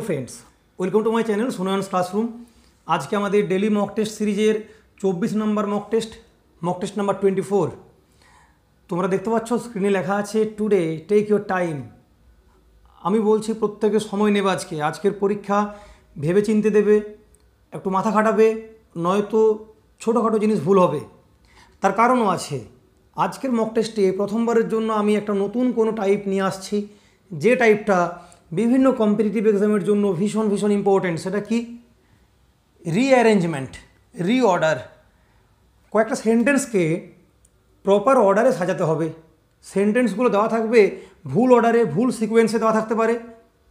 hello friends welcome to my channel Sonayan classroom আজকে আমাদের daily mock test সিরিজের চব্বিশ নম্বর mock test mock test number twenty four তোমরা দেখতে পাচ্ছ স্ক্রিনে লেখা আছে টুডে টেক ইউর টাইম আমি বলছি প্রত্যেকে সময় নেবে আজকে আজকের পরীক্ষা ভেবে চিনতে দেবে একটু মাথা খাটাবে নয়তো ছোটোখাটো জিনিস ভুল হবে তার কারণও আছে আজকের মক টেস্টে প্রথমবারের জন্য আমি একটা নতুন কোনো টাইপ নিয়ে আসছি যে টাইপটা বিভিন্ন কম্পিটিটিভ এক্সামের জন্য ভীষণ ভীষণ ইম্পর্টেন্ট সেটা কি রিঅ্যারেঞ্জমেন্ট রিঅর্ডার কয়েকটা সেন্টেন্সকে প্রপার অর্ডারে সাজাতে হবে সেন্টেন্সগুলো দেওয়া থাকবে ভুল অর্ডারে ভুল সিকোয়েন্সে দেওয়া থাকতে পারে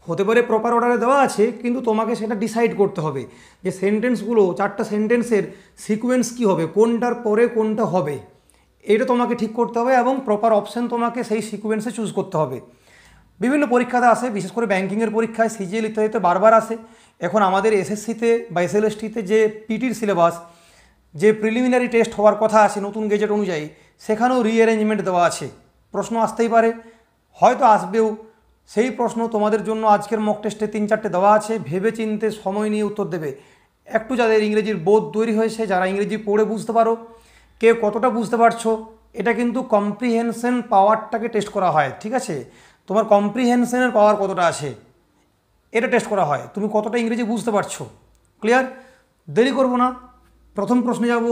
হতে পারে প্রপার অর্ডারে দেওয়া আছে কিন্তু তোমাকে সেটা ডিসাইড করতে হবে যে সেন্টেন্সগুলো চারটা সেন্টেন্সের সিকোয়েন্স কি হবে কোনটার পরে কোনটা হবে এটা তোমাকে ঠিক করতে হবে এবং প্রপার অপশান তোমাকে সেই সিকোয়েন্সে চুজ করতে হবে বিভিন্ন পরীক্ষাতে আসে বিশেষ করে ব্যাঙ্কিংয়ের পরীক্ষায় সিজিএল ইত্যাদিতে বারবার আসে এখন আমাদের এসএসসিতে বা এসএলএসটিতে যে পিটির সিলেবাস যে প্রিলিমিনারি টেস্ট হওয়ার কথা আছে নতুন গেজেট অনুযায়ী সেখানেও রিঅ্যারেঞ্জমেন্ট দেওয়া আছে প্রশ্ন আসতেই পারে হয়তো আসবেও সেই প্রশ্ন তোমাদের জন্য আজকের মক টেস্টে তিন চারটে দেওয়া আছে ভেবে চিনতে সময় নিয়ে উত্তর দেবে একটু যাদের ইংরেজির বোধ তৈরি হয়েছে যারা ইংরেজি পড়ে বুঝতে পারো কে কতটা বুঝতে পারছো এটা কিন্তু কম্প্রিহেনশন পাওয়ারটাকে টেস্ট করা হয় ঠিক আছে তোমার কম্প্রিহেনশনের পাওয়ার কতটা আছে এটা টেস্ট করা হয় তুমি কতটা ইংরেজি বুঝতে পারছো ক্লিয়ার দেরি করব না প্রথম প্রশ্নে যাব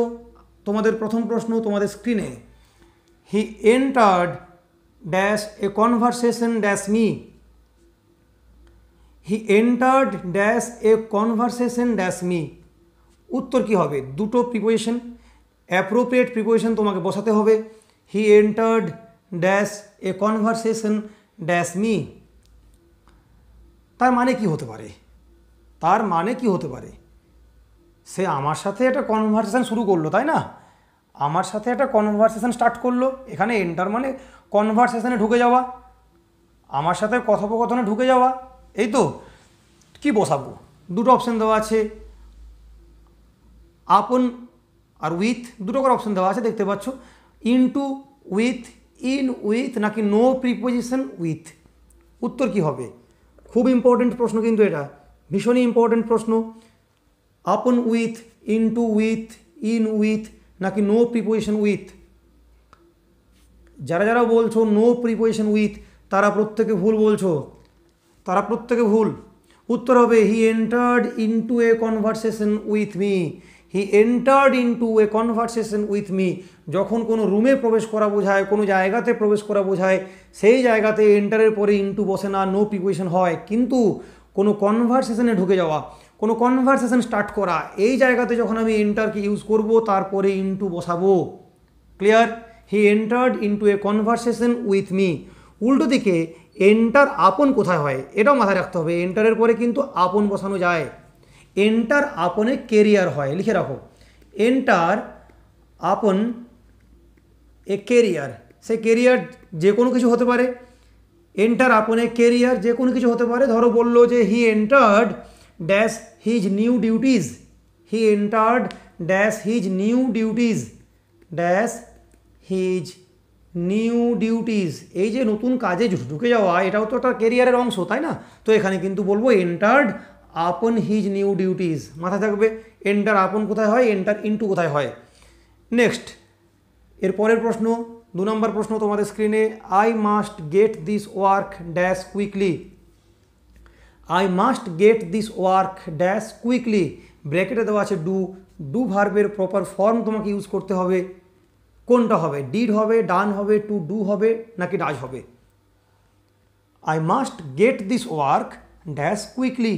তোমাদের প্রথম প্রশ্ন তোমাদের স্ক্রিনে he entered dash a conversation dash me he entered dash a conversation dash me উত্তর কি হবে দুটো প্রিপোজিশন অ্যাপ্রোপ্রিয়েট প্রিপোজিশন তোমাকে বসাতে হবে he entered dash a conversation dash me তার মানে কি হতে পারে তার মানে কি হতে পারে সে আমার সাথে একটা কনভারসেশান শুরু করলো তাই না আমার সাথে একটা কনভারসেশান স্টার্ট করলো এখানে এন্টার মানে কনভারসেশানে ঢুকে যাওয়া আমার সাথে কথোপকথনে ঢুকে যাওয়া এই তো কি বসাবো দুটো অপশান দেওয়া আছে আপন আর উইথ দুটো করে অপশান দেওয়া আছে দেখতে পাচ্ছ টু উইথ ইন উইথ নাকি নো প্রিপোজিশন উইথ উত্তর কি হবে খুব ইম্পর্টেন্ট প্রশ্ন কিন্তু এটা ভীষণই ইম্পর্টেন্ট প্রশ্ন upon with in to with in with নাকি নো প্রিপোজিশন উইথ যারা যারা বলছো নো প্রিপোজিশন উইথ তারা প্রত্যেকে ভুল বলছো তারা প্রত্যেকে ভুল উত্তর হবে he entered to a conversation with me he entered into a conversation with me যখন কোনো রুমে প্রবেশ করা বোঝায় কোনো জায়গাতে প্রবেশ করা বোঝায় সেই জায়গাতে এন্টারের পরে ইন্টু বসে না নো প্রিকুয়েশন হয় কিন্তু কোনো কনভার্সেশনে ঢুকে যাওয়া কোনো কনভার্সেশন স্টার্ট করা এই জায়গাতে যখন আমি এন্টারকে ইউজ করব তারপরে ইন্টু বসাবো clear he entered to a conversation with me উল্টো দিকে এন্টার আপন কোথায় হয় এটাও মাথায় রাখতে হবে এন্টারের পরে কিন্তু আপন বসানো যায় এন্টার আপনে কেরিয়ার হয় লিখে রাখো এন্টার আপন এ কেরিয়ার সে কেরিয়ার যে কোনো কিছু হতে পারে এন্টার আপনে কেরিয়ার যে কোনো কিছু হতে পারে ধরো বললো যে he entered dash his new duties he entered dash his new duties dash his new duties এই যে নতুন কাজে ঢুকে যাওয়া এটাও তো একটা কেরিয়ারের অংশ তাই না তো এখানে কিন্তু বলবো entered upon his new duties মাথায় থাকবে এন্টার আপন কোথায় হয় এন্টার ইনটু কোথায় হয় নেক্সট এর পরের প্রশ্ন দু নম্বর প্রশ্ন তোমাদের স্ক্রিনে I must get this work dash quickly I must get this work dash quickly ব্র্যাকেটে দেওয়া আছে ডু ডু ভার্বের প্রপার ফর্ম তোমাকে ইউজ করতে হবে কোনটা হবে ডিড হবে ডান হবে টু ডু হবে নাকি ডাজ হবে I must get this work dash quickly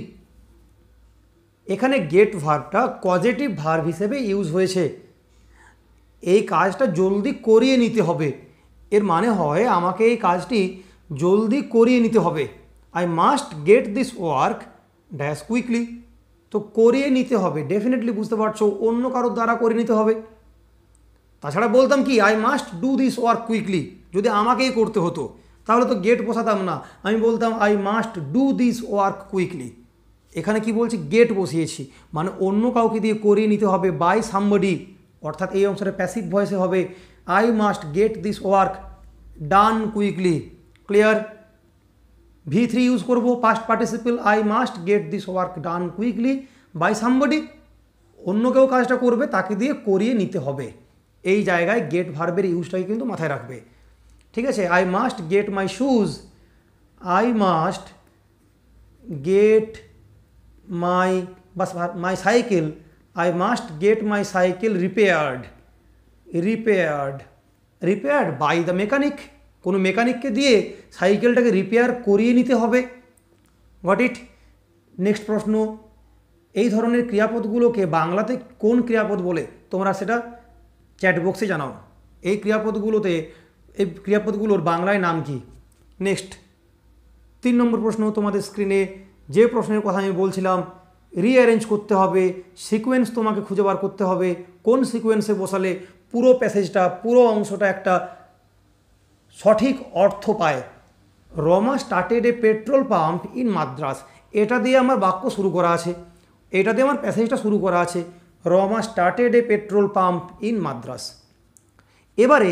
এখানে গেট ভার্বটা পজিটিভ ভার্ব হিসেবে ইউজ হয়েছে এই কাজটা জলদি করিয়ে নিতে হবে এর মানে হয় আমাকে এই কাজটি জলদি করিয়ে নিতে হবে I must get this work dash quickly তো করিয়ে নিতে হবে ডেফিনেটলি বুঝতে পারছো অন্য কারোর দ্বারা করে নিতে হবে তাছাড়া বলতাম কি I must do this work quickly যদি আমাকেই করতে হতো তাহলে তো গেট বসাতাম না আমি বলতাম I must do this work quickly এখানে কি বলছি গেট বসিয়েছি মানে অন্য কাউকে দিয়ে করিয়ে নিতে হবে বাই সাম্বডি অর্থাৎ এই অংশটা প্যাসিভ ভয়েসে হবে I must get this work done quickly clear V three use করবো past participle I must get this work done quickly by somebody অন্য কেউ কাজটা করবে তাকে দিয়ে করিয়ে নিতে হবে এই জায়গায় গেট ভার্বের ইউজটাকে কিন্তু মাথায় রাখবে ঠিক আছে I must get my shoes I must get my bus my cycle i must get my cycle repaired repaired repaired by the mechanic কোনো মেকানিককে দিয়ে সাইকেলটাকে রিপেয়ার করিয়ে নিতে হবে গট ইট নেক্সট প্রশ্ন এই ধরনের ক্রিয়াপদগুলোকে বাংলাতে কোন ক্রিয়াপদ বলে তোমরা সেটা চ্যাটবক্সে জানাও এই ক্রিয়াপদগুলোতে এই ক্রিয়াপদগুলোর বাংলায় নাম কি নেক্সট তিন নম্বর প্রশ্ন তোমাদের স্ক্রিনে যে প্রশ্নের কথা আমি বলছিলাম রিঅ্যারেঞ্জ করতে হবে সিকোয়েন্স তোমাকে খুঁজে বার করতে হবে কোন সিকোয়েন্সে বসালে পুরো প্যাসেজটা পুরো অংশটা একটা সঠিক অর্থ পায় Rama started a petrol pump in Madras এটা দিয়ে আমার বাক্য শুরু করা আছে এটা দিয়ে আমার প্যাসেজটা শুরু করা আছে Rama started a petrol pump in Madras এবারে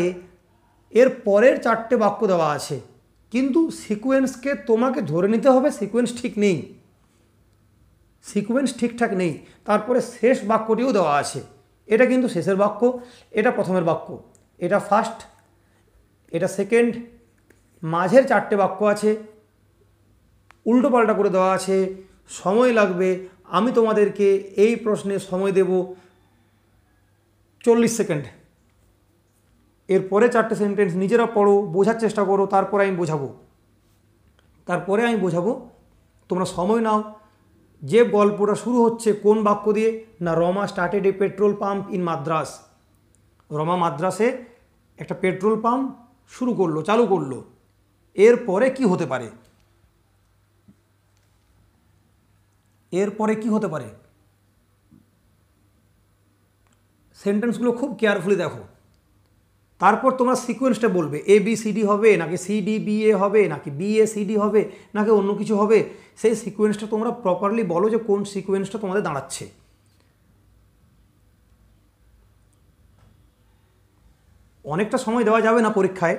এর পরের চারটে বাক্য দেওয়া আছে কিন্তু সিকোয়েন্সকে তোমাকে ধরে নিতে হবে সিকোয়েন্স ঠিক নেই সিকোয়েন্স ঠিকঠাক নেই তারপরে শেষ বাক্যটিও দেওয়া আছে এটা কিন্তু শেষের বাক্য এটা প্রথমের বাক্য এটা ফার্স্ট এটা সেকেন্ড মাঝের চারটে বাক্য আছে উল্টো পাল্টা করে দেওয়া আছে সময় লাগবে আমি তোমাদেরকে এই প্রশ্নে সময় দেব চল্লিশ সেকেন্ড এরপরে চারটে সেন্টেন্স নিজেরা পড়ো বোঝার চেষ্টা করো তারপরে আমি বোঝাবো তারপরে আমি বোঝাবো তোমরা সময় নাও যে গল্পটা শুরু হচ্ছে কোন বাক্য দিয়ে না Rama started a petrol pump in Madras Rama মাদ্রাসে একটা পেট্রোল পাম্প শুরু করলো চালু করলো এরপরে কি হতে পারে এরপরে কি হতে পারে সেন্টেন্সগুলো খুব কেয়ারফুলি দেখো তারপর তোমরা সিকোয়েন্সটা বলবে এ বি সি ডি হবে নাকি সি ডি বি এ হবে নাকি বি এ সি ডি হবে নাকি অন্য কিছু হবে সেই সিকোয়েন্সটা তোমরা প্রপারলি বলো যে কোন সিকোয়েন্সটা তোমাদের দাঁড়াচ্ছে অনেকটা সময় দেওয়া যাবে না পরীক্ষায়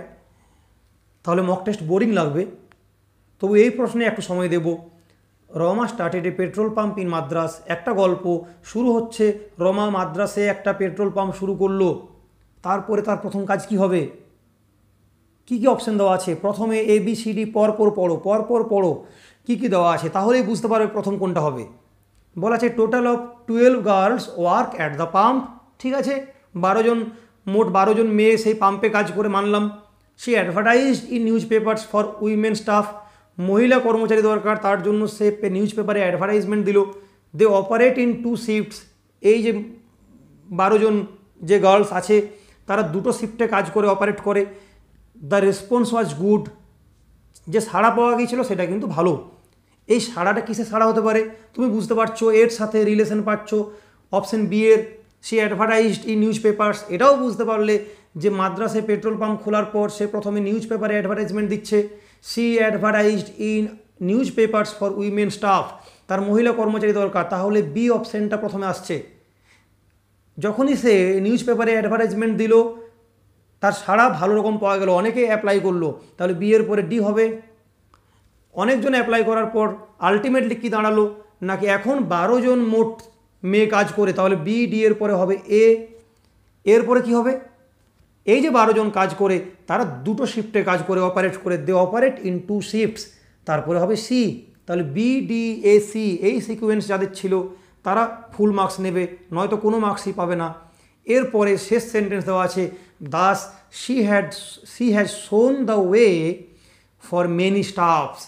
তাহলে মক টেস্ট বোরিং লাগবে তবু এই প্রশ্নে একটু সময় দেব Rama started a petrol pump in Madras একটা গল্প শুরু হচ্ছে রমা মাদ্রাসে একটা পেট্রোল পাম্প শুরু করলো তারপরে তার প্রথম কাজ কি হবে কি কি অপশান দেওয়া আছে প্রথমে এ বি সি ডি পরপর পড়ো পরপর পড়ো কি কি দেওয়া আছে তাহলেই বুঝতে পারবে প্রথম কোনটা হবে বলা আছে total of twelve girls work at the pump ঠিক আছে বারোজন মোট বারোজন মেয়ে সেই পাম্পে কাজ করে মানলাম she advertised in newspapers for women staff মহিলা কর্মচারী দরকার তার জন্য সে নিউজ পেপারে অ্যাডভার্টাইজমেন্ট দিল they operate in two shifts এই যে বারোজন যে গার্লস আছে তারা দুটো শিফটে কাজ করে অপারেট করে দ্য রেসপন্স ওয়াজ গুড যে সাড়া পাওয়া গিয়েছিল সেটা কিন্তু ভালো এই সাড়াটা কিসে সাড়া হতে পারে তুমি বুঝতে পারছো এর সাথে রিলেশন পাচ্ছ অপশন বি এর she advertised in newspapers এটাও বুঝতে পারলে যে মাদ্রাসে পেট্রোল পাম্প খোলার পর সে প্রথমে নিউজ পেপারে অ্যাডভার্টাইজমেন্ট দিচ্ছে she advertised in newspapers for women staff তার মহিলা কর্মচারী দরকার তাহলে বি অপশানটা প্রথমে আসছে যখনই সে নিউজ পেপারে অ্যাডভার্টাইজমেন্ট দিল তার সারা ভালো রকম পাওয়া গেল অনেকে অ্যাপ্লাই করলো তাহলে বিয়ের পরে ডি হবে অনেকজন অ্যাপ্লাই করার পর আলটিমেটলি কী দাঁড়ালো নাকি এখন বারো জন মোট মেয়ে কাজ করে তাহলে বি ডি এর পরে হবে এ এরপরে কি হবে এই যে বারো জন কাজ করে তারা দুটো শিফটে কাজ করে অপারেট করে they operate in two shifts তারপরে হবে সি তাহলে বি ডি এ সি এই সিকুয়েন্স যাদের ছিল তারা ফুল মার্কস নেবে নয়তো কোনো মার্কসই পাবে না এরপরে শেষ সেন্টেন্স দেওয়া আছে thus she had she has shown the way for many staffs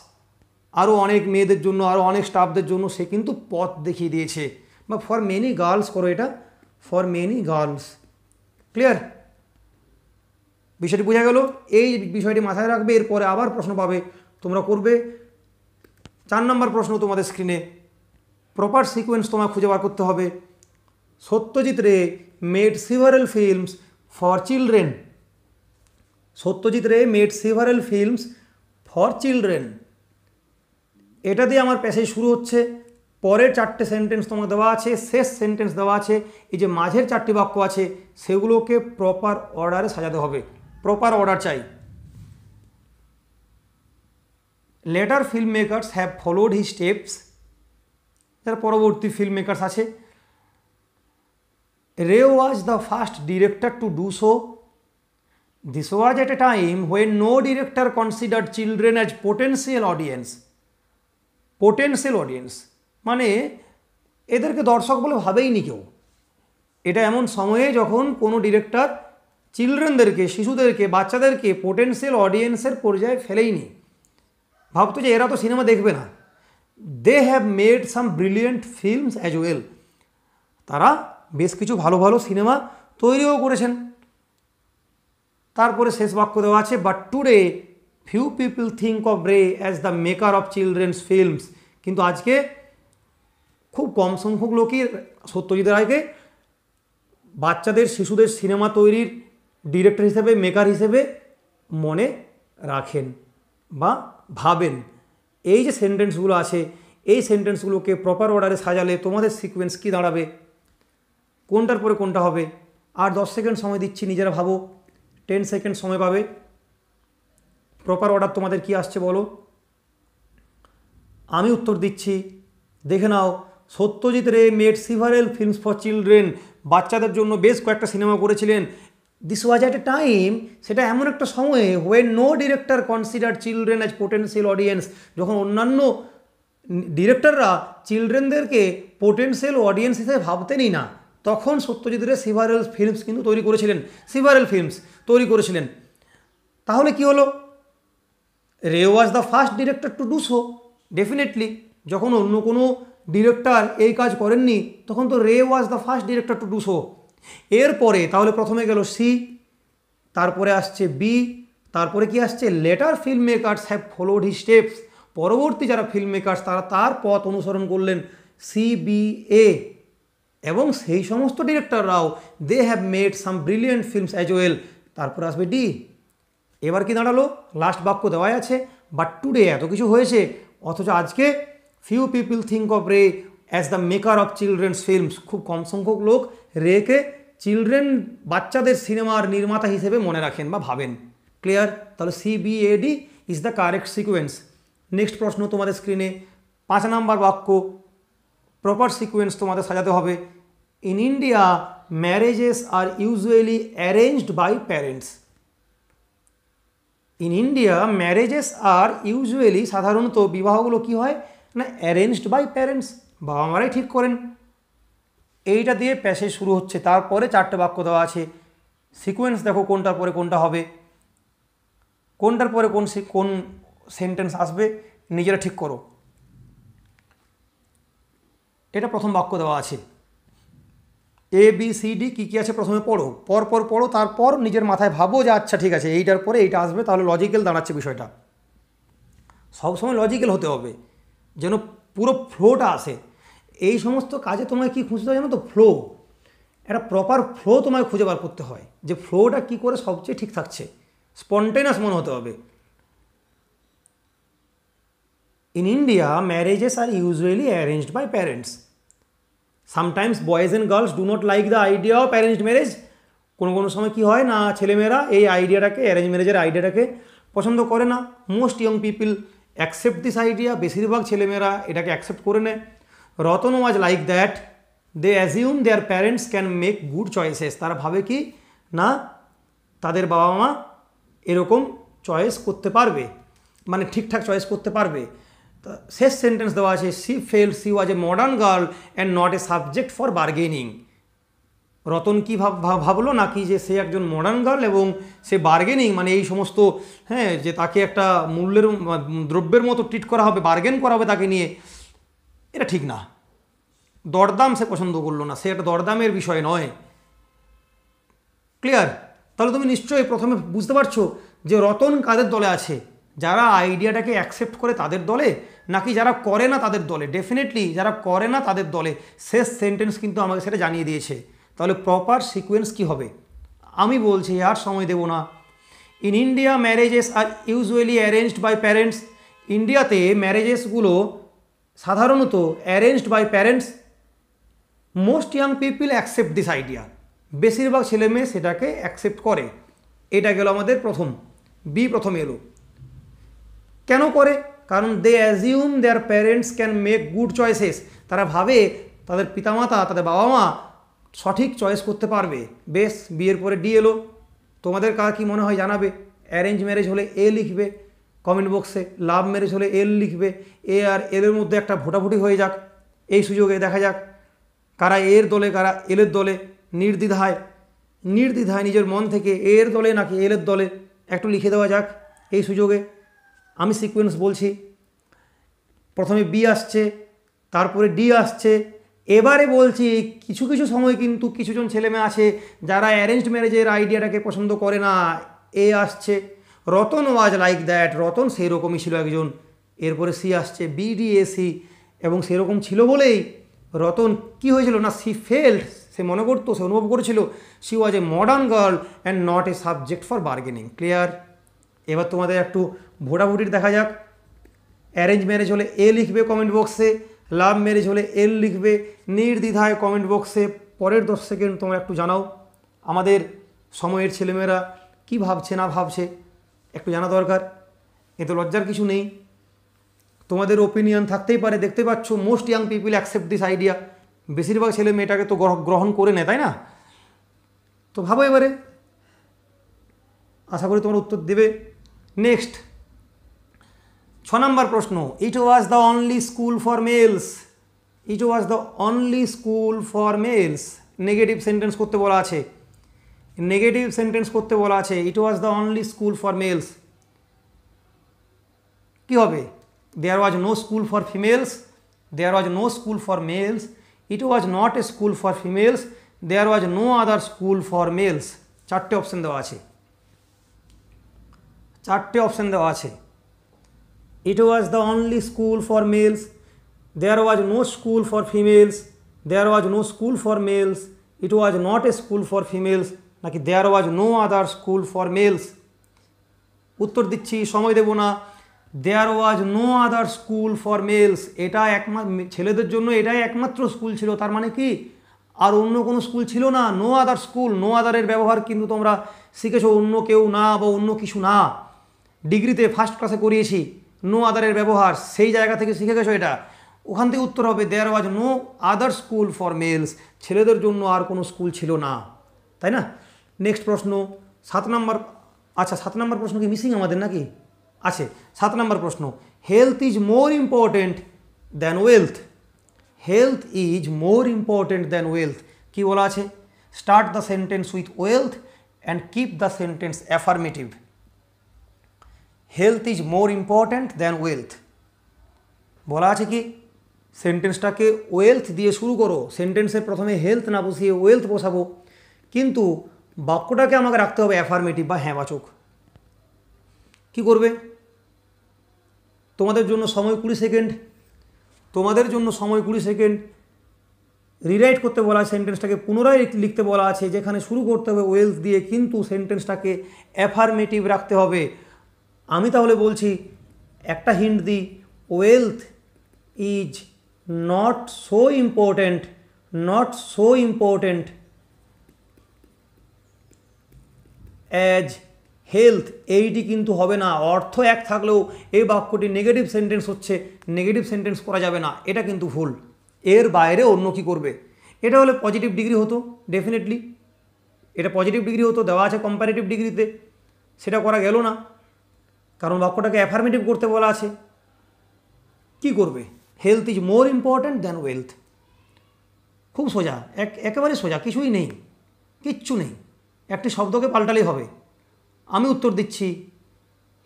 আরও অনেক মেয়েদের জন্য আরও অনেক স্টাফদের জন্য সে কিন্তু পথ দেখিয়ে দিয়েছে বা ফর মেনি গার্লস করো এটা ফর মেনি গার্লস ক্লিয়ার বিষয়টি বোঝা গেল এই বিষয়টি মাথায় রাখবে এরপরে আবার প্রশ্ন পাবে তোমরা করবে চার নম্বর প্রশ্ন তোমাদের স্ক্রিনে প্রপার সিকোয়েন্স তোমায় খুঁজে বার করতে হবে Satyajit Ray made several films for children Satyajit Ray made several films for children এটা দিয়ে আমার প্যাসেজ শুরু হচ্ছে পরের চারটে সেন্টেন্স তোমার দেওয়া আছে শেষ সেন্টেন্স দেওয়া আছে এই যে মাঝের চারটি বাক্য আছে সেগুলোকে প্রপার অর্ডারে সাজাতে হবে প্রপার অর্ডার চাই later film makers have followed his steps যারা পরবর্তী ফিল্ম মেকার্স আছে Ray was the first director to do so this was at a time when no director consider children as potential audience potential audience মানে এদেরকে দর্শক বলে ভাবেইনি কেউ এটা এমন সময়ে যখন কোনো ডিরেক্টর চিলড্রেনদেরকে শিশুদেরকে বাচ্চাদেরকে পোটেন্সিয়াল অডিয়েন্সের পর্যায়ে ফেলেইনি ভাবতো যে এরা তো সিনেমা দেখবে না they have made some brilliant films as well তারা বেশ কিছু ভালো ভালো সিনেমা তৈরিও করেছেন তারপরে শেষ বাক্য দেওয়া আছে but today few people think of Ray as the maker of children's films কিন্তু আজকে খুব কম সংখ্যক লোকই সত্যজিৎ রায়কে বাচ্চাদের শিশুদের সিনেমা তৈরির ডিরেক্টর হিসেবে মেকার হিসেবে মনে রাখেন বা ভাবেন এই যে সেন্টেন্সগুলো আছে এই সেন্টেন্সগুলোকে প্রপার অর্ডারে সাজালে তোমাদের সিকোয়েন্স কী দাঁড়াবে কোনটার পরে কোনটা হবে আর দশ সেকেন্ড সময় দিচ্ছি নিজেরা ভাবো টেন সেকেন্ড সময় পাবে প্রপার অর্ডার তোমাদের কি আসছে বলো আমি উত্তর দিচ্ছি দেখে নাও Satyajit Ray made several films for children বাচ্চাদের জন্য বেশ কয়েকটা সিনেমা করেছিলেন this was at a time সেটা এমন একটা সময়ে when no director consider children as potential audience যখন অন্যান্য ডিরেক্টররা চিলড্রেনদেরকে পোটেন্সিয়াল অডিয়েন্স হিসেবে ভাবতেনই না তখন সত্যজিৎ রে সিভারেল ফিল্মস কিন্তু তৈরি করেছিলেন সিভারেল ফিল্মস তৈরি করেছিলেন তাহলে কি হলো Ray was the first director to do so definitely যখন অন্য কোনো ডিরেক্টর এই কাজ করেননি তখন তো Ray was the first director to do so এরপরে তাহলে প্রথমে গেল সি তারপরে আসছে বি তারপরে কি আসছে later film makers have followed his steps পরবর্তী যারা ফিল্ম মেকার্স তারা তার পথ অনুসরণ করলেন সিবিএ এবং সেই সমস্ত ডিরেক্টররাও they have made some brilliant films as well তারপরে আসবে ডি এবার কি দাঁড়ালো লাস্ট বাক্য দেওয়াই আছে বাট টুডে এত কিছু হয়েছে অথচ আজকে few people think of Ray as the maker of children's films খুব কম সংখ্যক লোক রেকে চিলড্রেন বাচ্চাদের সিনেমার নির্মাতা হিসেবে মনে রাখেন বা ভাবেন ক্লিয়ার তাহলে C B A D is the correct sequence next প্রশ্ন তোমাদের স্ক্রিনে পাঁচ নাম্বার বাক্য প্রপার সিকোয়েন্স তোমাদের সাজাতে হবে in India marriages are usually arranged by parents in India marriages are usually সাধারণত বিবাহগুলো কি হয় না অ্যারেঞ্জড বাই প্যারেন্টস বাবা মারাই ঠিক করেন এইটা দিয়ে প্যাসেজ শুরু হচ্ছে তারপরে চারটে বাক্য দেওয়া আছে সিকোয়েন্স দেখো কোনটার পরে কোনটা হবে কোনটার পরে কোন কোন সেন্টেন্স আসবে নিজেরা ঠিক করো এটা প্রথম বাক্য দেওয়া আছে এ বি সি ডি কী কী আছে প্রথমে পড়ো পরপর পড়ো তারপর নিজের মাথায় ভাবো যে আচ্ছা ঠিক আছে এইটার পরে এইটা আসবে তাহলে লজিক্যাল দাঁড়াচ্ছে বিষয়টা সবসময় লজিক্যাল হতে হবে যেন পুরো ফ্লোটা আসে এই সমস্ত কাজে তোমায় কী খুঁজতে হয় জানো তো ফ্লো একটা প্রপার ফ্লো তোমায় খুঁজে বার করতে হয় যে ফ্লোটা কি করে সবচেয়ে ঠিক থাকছে স্পন্টেনাস মনে হতে হবে in India marriages are usually arrange by parents sometimes boys and girls do not like the idea of arrange marriage কোনো কোনো সময় কি হয় না ছেলেমেয়েরা এই আইডিয়াটাকে অ্যারেঞ্জ ম্যারেজের আইডিয়াটাকে পছন্দ করে না most young people accept this idea বেশিরভাগ ছেলেমেয়েরা এটাকে অ্যাকসেপ্ট করে নেয় Ratan was like that they assume their parents can make good choices তারা ভাবে কি না তাদের বাবা মা এরকম চয়েস করতে পারবে মানে ঠিকঠাক চয়েস করতে পারবে শেষ সেন্টেন্স দেওয়া আছে she felt she was a modern girl and not a subject for bargaining Ratan কী ভাব ভাবলো নাকি যে সে একজন মডার্ন গার্ল এবং সে বার্গেনিং মানে এই সমস্ত হ্যাঁ যে তাকে একটা মূল্যের দ্রব্যের মতো ট্রিট করা হবে বার্গেন করা হবে তাকে নিয়ে এটা ঠিক না দরদাম সে পছন্দ করলো না সে একটা দরদামের বিষয় নয় ক্লিয়ার তাহলে তুমি নিশ্চয়ই প্রথমে বুঝতে পারছো যে রতন কাদের দলে আছে যারা আইডিয়াটাকে অ্যাকসেপ্ট করে তাদের দলে নাকি যারা করে না তাদের দলে ডেফিনেটলি যারা করে না তাদের দলে শেষ সেন্টেন্স কিন্তু আমাকে সেটা জানিয়ে দিয়েছে তাহলে প্রপার সিকোয়েন্স কি হবে আমি বলছি আর সময় দেব না in India marriages are usually arranged by parents ইন্ডিয়াতে ম্যারেজেসগুলো সাধারণত arranged by parents most young people accept this idea বেশিরভাগ ছেলে মেয়ে সেটাকে অ্যাকসেপ্ট করে এটা গেল আমাদের প্রথম বি প্রথম এলো কেন করে কারণ they assume their parents can make good choices তারা ভাবে তাদের পিতামাতা তাদের বাবা মা সঠিক চয়েস করতে পারবে বেশ বিয়ের পরে ডি এলো তোমাদের কার কি মনে হয় জানাবে অ্যারেঞ্জ ম্যারেজ হলে এ লিখবে কমেন্ট বক্সে লাভ ম্যারেজ হলে এল লিখবে এ আর এলের মধ্যে একটা ভোটাভুটি হয়ে যাক এই সুযোগে দেখা যাক কারা এর দলে কারা এলের দলে নির্দ্বিধায় নির্দ্বিধায় নিজের মন থেকে এর দলে নাকি এলের দলে একটু লিখে দেওয়া যাক এই সুযোগে আমি সিকোয়েন্স বলছি প্রথমে বি আসছে তারপরে ডি আসছে এবারে বলছি কিছু কিছু সময় কিন্তু কিছুজন ছেলেমেয়ে আছে যারা অ্যারেঞ্জ ম্যারেজের আইডিয়াটাকে পছন্দ করে না এ আসছে Ratan was like that Ratan সেই রকমই ছিল একজন এরপরে সি আসছে বিডিএসি এবং সেরকম ছিল বলেই রতন কি হয়েছিল না সি ফেল্ড সে মনে করতো সে অনুভব করেছিল she was a modern girl and not a subject for bargaining clear এবার তোমাদের একটু ভোটাভুটির দেখা যাক অ্যারেঞ্জ ম্যারেজ হলে এ লিখবে কমেন্ট বক্সে লাভ ম্যারেজ হলে এল লিখবে নির্দ্বিধায় কমেন্ট বক্সে পরের দশ সেকেন্ড তোমরা একটু জানাও আমাদের সময়ের ছেলেমেয়েরা কী ভাবছে না ভাবছে একটু জানা দরকার এতে লজ্জার কিছু নেই তোমাদের ওপিনিয়ন থাকতেই পারে দেখতে পাচ্ছ most young people accept this idea বেশিরভাগ ছেলে মেয়েটাকে তো গ্রহণ করে নেয় তাই না তো ভাবো এবারে আশা করি তোমার উত্তর দেবে নেক্সট ছ নম্বর প্রশ্ন it was the only school for males it was the only school for males negative sentence করতে বলা আছে नेगेटिव सेंटेंस करते बला आज it was the only school for males कि there was no school for females there was no school for males it was not a school for females there was no other school for males चारटे option देव आ चारटे option देव आट व्ज the only school for males there was no school for females there was no school for males it was not a school for females নাকি there was no other school for males উত্তর দিচ্ছি সময় দেব না there was no other school for males এটা একমাত্র ছেলেদের জন্য এটাই একমাত্র স্কুল ছিল তার মানে কি আর অন্য কোনো স্কুল ছিল না নো আদার স্কুল নো আদারের ব্যবহার কিন্তু তোমরা শিখেছ অন্য কেউ না বা অন্য কিছু না ডিগ্রিতে ফার্স্ট ক্লাসে করিয়েছি নো আদারের ব্যবহার সেই জায়গা থেকে শিখে গেছো এটা ওখান থেকে উত্তর হবে there was no other school for males ছেলেদের জন্য আর কোনো স্কুল ছিল না তাই না नेक्स्ट प्रश्न सत नम्बर अच्छा सत नम्बर प्रश्न की मिसिंग हमारे ना कि अच्छे आत नम्बर प्रश्न health is more important than wealth health is more important than wealth कि बोला आ start the sentence with wealth and keep the sentence affirmative health is more important than wealth बला आटेंसटा के ओल्थ दिए शुरू करो सेंटेंसर प्रथम हेल्थ ना बसिए ओल्थ बसा कंतु বাক্যটাকে আমাকে রাখতে হবে অ্যাফার্মেটিভ বা হ্যাঁবাচক কি করবে তোমাদের জন্য সময় কুড়ি সেকেন্ড তোমাদের জন্য সময় কুড়ি সেকেন্ড রিরাইট করতে বলা আছে সেন্টেন্সটাকে পুনরায় লিখতে বলা আছে যেখানে শুরু করতে হবে ওয়েলস দিয়ে কিন্তু সেন্টেন্সটাকে অ্যাফার্মেটিভ রাখতে হবে আমি তাহলে বলছি একটা হিন্ট দিই wealth is not so important not so important as health এইটি কিন্তু হবে না অর্থ এক থাকলেও এই বাক্যটি নেগেটিভ সেন্টেন্স হচ্ছে নেগেটিভ সেন্টেন্স করা যাবে না এটা কিন্তু ভুল এর বাইরে অন্য কি করবে এটা হলে পজিটিভ ডিগ্রি হতো ডেফিনেটলি এটা পজিটিভ ডিগ্রি হতো দেওয়া আছে কম্পারেটিভ ডিগ্রিতে সেটা করা গেল না কারণ বাক্যটাকে অ্যাফার্মেটিভ করতে বলা আছে কি করবে health is more important than wealth খুব সোজা এক একেবারে সোজা কিছুই নেই কিচ্ছু নেই একটি শব্দকে পাল্টালেই হবে আমি উত্তর দিচ্ছি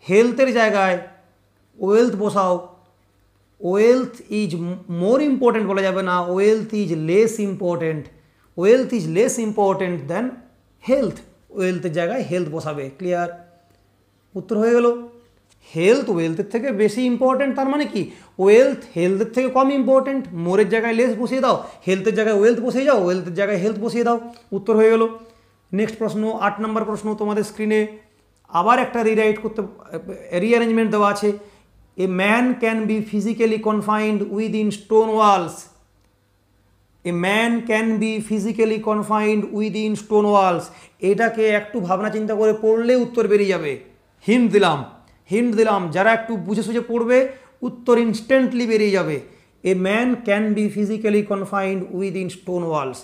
হেলথের জায়গায় ওয়েলথ বসাও ওয়েলথ ইজ মোর ইম্পর্টেন্ট বলা যাবে না wealth is less important wealth is less important than health ওয়েলথের জায়গায় হেলথ বসাবে ক্লিয়ার উত্তর হয়ে গেল হেলথ ওয়েলথের থেকে বেশি ইম্পর্টেন্ট তার মানে কি ওয়েলথ হেলথের থেকে কম ইম্পর্টেন্ট মোরের জায়গায় লেস বসিয়ে দাও হেলথের জায়গায় ওয়েলথ বসিয়ে যাও ওয়েলথের জায়গায় হেলথ বসিয়ে দাও উত্তর হয়ে গেলো নেক্সট প্রশ্ন আট নম্বর প্রশ্ন তোমাদের স্ক্রিনে আবার একটা রিরাইট করতে রিঅ্যারেঞ্জমেন্ট দেওয়া আছে a man can be physically confined within stone walls a man can be physically confined within stone walls এটাকে একটু ভাবনা চিন্তা করে পড়লে উত্তর বেরিয়ে যাবে হিন্ট দিলাম হিন্ট দিলাম যারা একটু বুঝে সুঝে পড়বে উত্তর ইনস্ট্যান্টলি বেরিয়ে যাবে a man can be physically confined within stone walls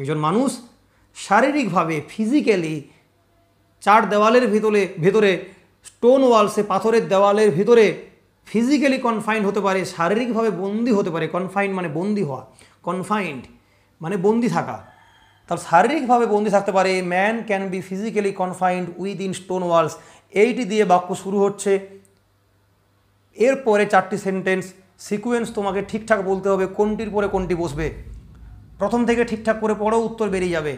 একজন মানুষ শারীরিকভাবে ফিজিক্যালি চার দেওয়ালের ভিতরে ভেতরে স্টোন ওয়ালসে পাথরের দেওয়ালের ভিতরে ফিজিক্যালি কনফাইন্ড হতে পারে শারীরিকভাবে বন্দি হতে পারে কনফাইন্ড মানে বন্দি হওয়া কনফাইন্ড মানে বন্দি থাকা তার শারীরিকভাবে বন্দি থাকতে পারে man can be physically confined within stone walls এইটি দিয়ে বাক্য শুরু হচ্ছে এরপরে চারটি সেন্টেন্স সিকুয়েন্স তোমাকে ঠিকঠাক বলতে হবে কোনটির পরে কোনটি বসবে প্রথম থেকে ঠিকঠাক করে পড়ো উত্তর বেরিয়ে যাবে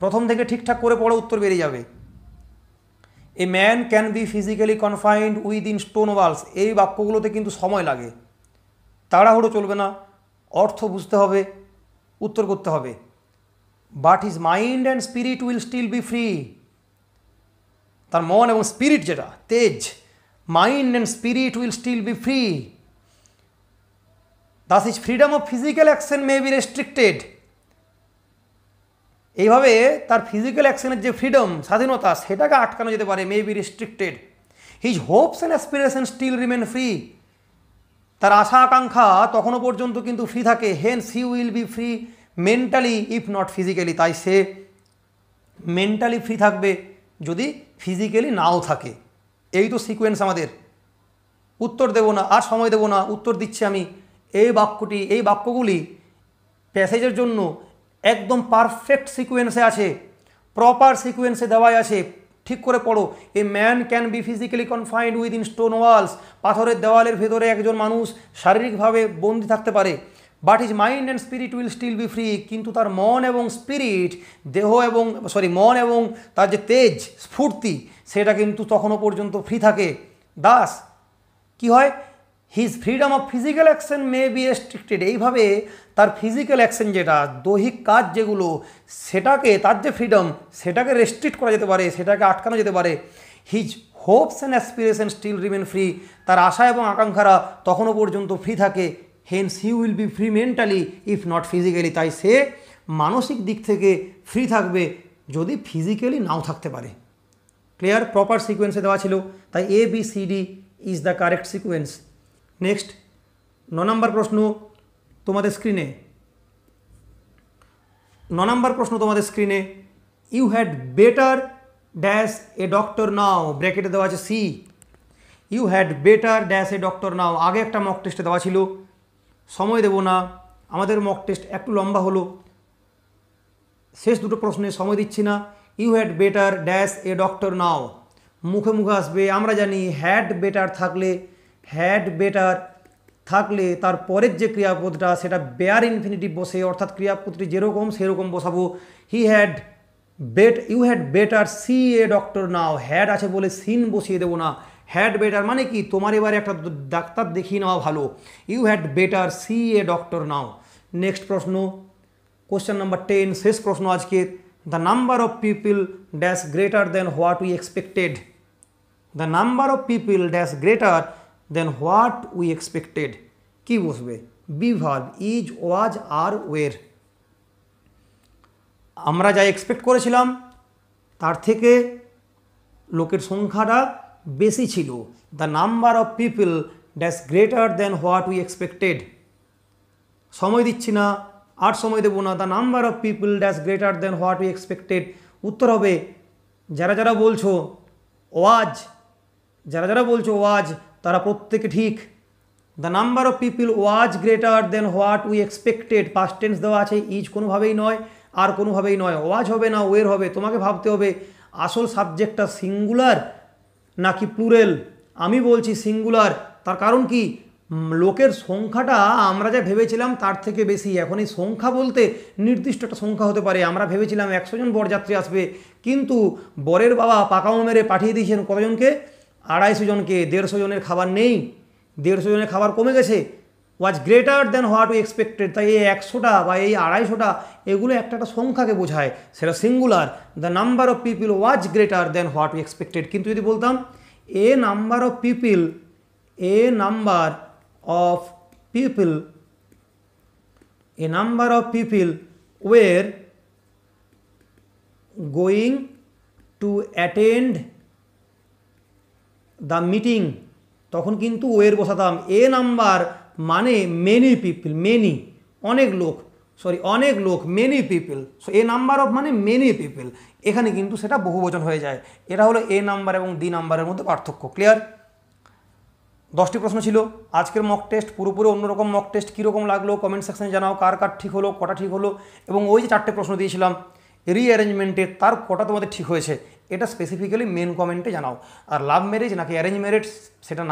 প্রথম থেকে ঠিকঠাক করে পড়ে উত্তর বেরিয়ে যাবে a man can be physically confined within stone walls এই বাক্যগুলোতে কিন্তু সময় লাগে তাড়াহুড়ো চলবে না অর্থ বুঝতে হবে উত্তর করতে হবে but his mind and spirit will still be free তার মন এবং স্পিরিট যেটা তেজ mind and spirit will still be free thus his freedom of physical action may be restricted এইভাবে তার ফিজিক্যাল অ্যাকশনের যে ফ্রিডম স্বাধীনতা সেটাকে আটকানো যেতে পারে may be restricted his hopes and aspiration still remain free তার আশা আকাঙ্ক্ষা তখনও পর্যন্ত কিন্তু ফ্রি থাকে hence he will be free mentally if not physically তাই সে মেন্টালি ফ্রি থাকবে যদি ফিজিক্যালি নাও থাকে এই তো সিকোয়েন্স আমাদের উত্তর দেব না আর সময় দেব না উত্তর দিচ্ছি আমি এই বাক্যটি এই বাক্যগুলি প্যাসেজের জন্য একদম পারফেক্ট সিকুয়েন্সে আছে প্রপার সিকুয়েন্সে দেওয়াই আছে ঠিক করে পড়ো a man can be physically confined within stone walls পাথরের দেওয়ালের ভেতরে একজন মানুষ শারীরিকভাবে বন্দী থাকতে পারে but his mind and spirit will still be free কিন্তু তার মন এবং স্পিরিট দেহ এবং সরি মন এবং তার যে তেজ স্ফূর্তি সেটা কিন্তু তখনও পর্যন্ত ফ্রি থাকে দাস কি হয় his freedom of physical action may be restricted এইভাবে তার ফিজিক্যাল অ্যাকশন যেটা দৈহিক কাজ যেগুলো সেটাকে তার যে ফ্রিডম সেটাকে রেস্ট্রিক্ট করা যেতে পারে সেটাকে আটকানো যেতে পারে his hopes and aspiration still remain free তার আশা এবং আকাঙ্ক্ষারা তখনও পর্যন্ত ফ্রি থাকে hence he will be free mentally if not physically তাই সে মানসিক দিক থেকে ফ্রি থাকবে যদি ফিজিক্যালি নাও থাকতে পারে ক্লিয়ার প্রপার সিকোয়েন্সে দেওয়া ছিল তাই A B C D is the correct sequence next ন নম্বর প্রশ্ন তোমাদের স্ক্রিনে ন নম্বর প্রশ্ন তোমাদের স্ক্রিনে you had better dash a doctor now ব্র্যাকেটে দেওয়া আছে see you had better dash a doctor now আগে একটা মক টেস্টে দেওয়া ছিল সময় দেব না আমাদের মক টেস্ট একটু লম্বা হলো শেষ দুটো প্রশ্নে সময় দিচ্ছি না you had better dash a doctor now মুখে মুখে আসবে আমরা জানি হ্যাড বেটার থাকলে had better थकले তারপরের যে ক্রিয়াপদটা সেটা বেয়ার ইনফিনিটিভ বসে অর্থাৎ ক্রিয়াপদটি জেরকম সেরকম বসাবো he had bet you had better see a doctor now had আছে বলে সিন বসিয়ে দেবো না হ্যাড বেটার মানে কি তোমার এবারে একটা ডাক্তার দেখিয়ে নেওয়া ভালো you had better see a doctor now next প্রশ্ন क्वेश्चन नंबर 10 শেষ প্রশ্ন আজকে the number of people dash greater than what we expected the number of people dash greater than what we expected কি বসবে be verb is was are were আমরা যা expect করেছিলাম তার থেকে লোকের সংখ্যাটা বেশি ছিল the number of people dash greater than what we expected সময় দিচ্ছি না আর সময় দেবো না the number of people dash greater than what we expected উত্তর হবে যারা যারা বলছো ওয়াজ যারা যারা বলছো ওয়াজ তারা প্রত্যেকে ঠিক the number of people was greater than what we expected past tense দেওয়া আছে ইজ কোনোভাবেই নয় আর কোনোভাবেই নয় ওয়াজ হবে না ওয়ের হবে তোমাকে ভাবতে হবে আসল সাবজেক্টটা সিঙ্গুলার নাকি প্লুরেল আমি বলছি সিঙ্গুলার তার কারণ কি লোকের সংখ্যাটা আমরা যা ভেবেছিলাম তার থেকে বেশি এখন এই সংখ্যা বলতে নির্দিষ্ট একটা সংখ্যা হতে পারে আমরা ভেবেছিলাম একশো জন বরযাত্রী আসবে কিন্তু বরের বাবা পাকাও মেরে পাঠিয়ে দিয়েছেন কতজনকে আড়াইশো জনকে দেড়শো জনের খাবার নেই দেড়শো জনের খাবার কমে গেছে was greater than what we expected তাই এই একশোটা বা এই আড়াইশোটা এগুলো একটা একটা সংখ্যাকে বোঝায় সেটা singular the number of people was greater than what we expected কিন্তু যদি বলতাম a number of people a number of people a number of people were going to attend the meeting তখন কিন্তু ওয়ের বসাতাম এ নাম্বার মানে many people many অনেক লোক sorry অনেক লোক many people so a number of মানে many people এখানে কিন্তু সেটা বহুবচন হয়ে যায় এটা হলো এ নাম্বার এবং দি নাম্বারের মধ্যে পার্থক্য ক্লিয়ার দশটি প্রশ্ন ছিল আজকের মক টেস্ট পুরোপুরি অন্যরকম মক টেস্ট কীরকম লাগলো কমেন্ট সেকশানে জানাও কার কার ঠিক হলো কটা ঠিক হলো এবং ওই যে চারটে প্রশ্ন দিয়েছিলাম রিঅ্যারেঞ্জমেন্টের তার কটা তোমাদের ঠিক হয়েছে এটা স্পেসিফিক্যালি মেন কমেন্টে জানাও আর লাভ ম্যারেজ নাকি অ্যারেঞ্জ ম্যারেজ সেটা